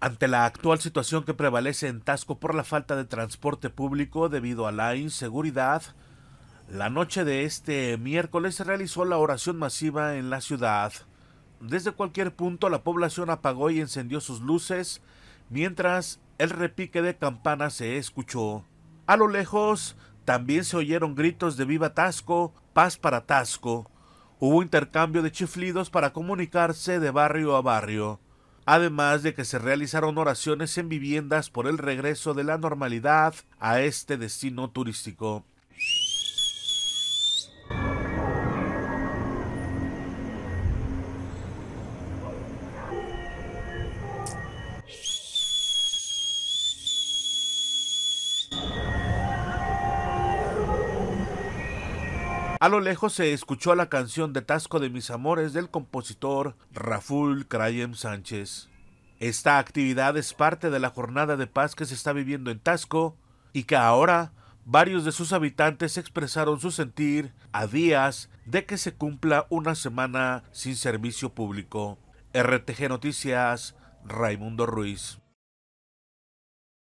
Ante la actual situación que prevalece en Tasco por la falta de transporte público debido a la inseguridad, la noche de este miércoles se realizó la oración masiva en la ciudad. Desde cualquier punto la población apagó y encendió sus luces, mientras el repique de campanas se escuchó. A lo lejos también se oyeron gritos de Viva Tasco, Paz para Tasco. Hubo intercambio de chiflidos para comunicarse de barrio a barrio además de que se realizaron oraciones en viviendas por el regreso de la normalidad a este destino turístico. A lo lejos se escuchó la canción de Tasco de mis amores del compositor Raful Crayem Sánchez. Esta actividad es parte de la jornada de paz que se está viviendo en Tasco y que ahora varios de sus habitantes expresaron su sentir a días de que se cumpla una semana sin servicio público. RTG Noticias, Raimundo Ruiz.